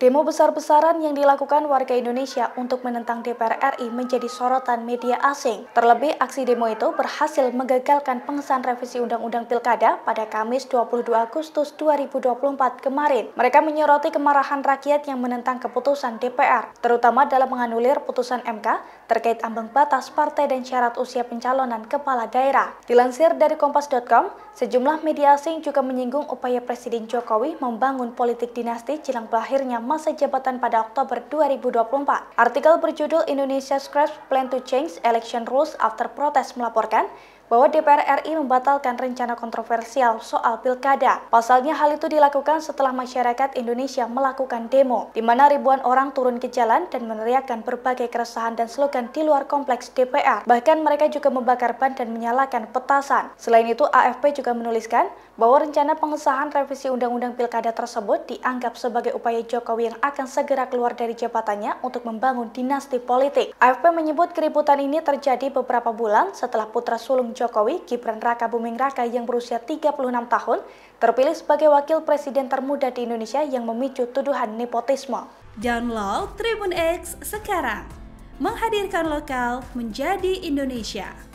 Demo besar-besaran yang dilakukan warga Indonesia untuk menentang DPR RI menjadi sorotan media asing. Terlebih, aksi demo itu berhasil menggagalkan pengesahan revisi Undang-Undang Pilkada pada Kamis 22 Agustus 2024 kemarin. Mereka menyoroti kemarahan rakyat yang menentang keputusan DPR, terutama dalam menganulir putusan MK terkait ambang batas partai dan syarat usia pencalonan kepala daerah. Dilansir dari Kompas.com, sejumlah media asing juga menyinggung upaya Presiden Jokowi membangun politik dinasti jelang berakhirnya masa jabatan pada Oktober 2024. Artikel berjudul Indonesia Scraps Plan to Change Election Rules After Protest melaporkan bahwa DPR RI membatalkan rencana kontroversial soal pilkada. Pasalnya hal itu dilakukan setelah masyarakat Indonesia melakukan demo, di mana ribuan orang turun ke jalan dan meneriakkan berbagai keresahan dan slogan di luar kompleks DPR. Bahkan mereka juga membakar ban dan menyalakan petasan. Selain itu, AFP juga menuliskan bahwa rencana pengesahan revisi Undang-Undang Pilkada tersebut dianggap sebagai upaya Jokowi Jokowi yang akan segera keluar dari jabatannya untuk membangun dinasti politik. AFP menyebut keributan ini terjadi beberapa bulan setelah putra sulung Jokowi, Gibran Raka Buming Raka yang berusia 36 tahun, terpilih sebagai wakil presiden termuda di Indonesia yang memicu tuduhan nepotisme. Download Tribun X sekarang, menghadirkan lokal menjadi Indonesia.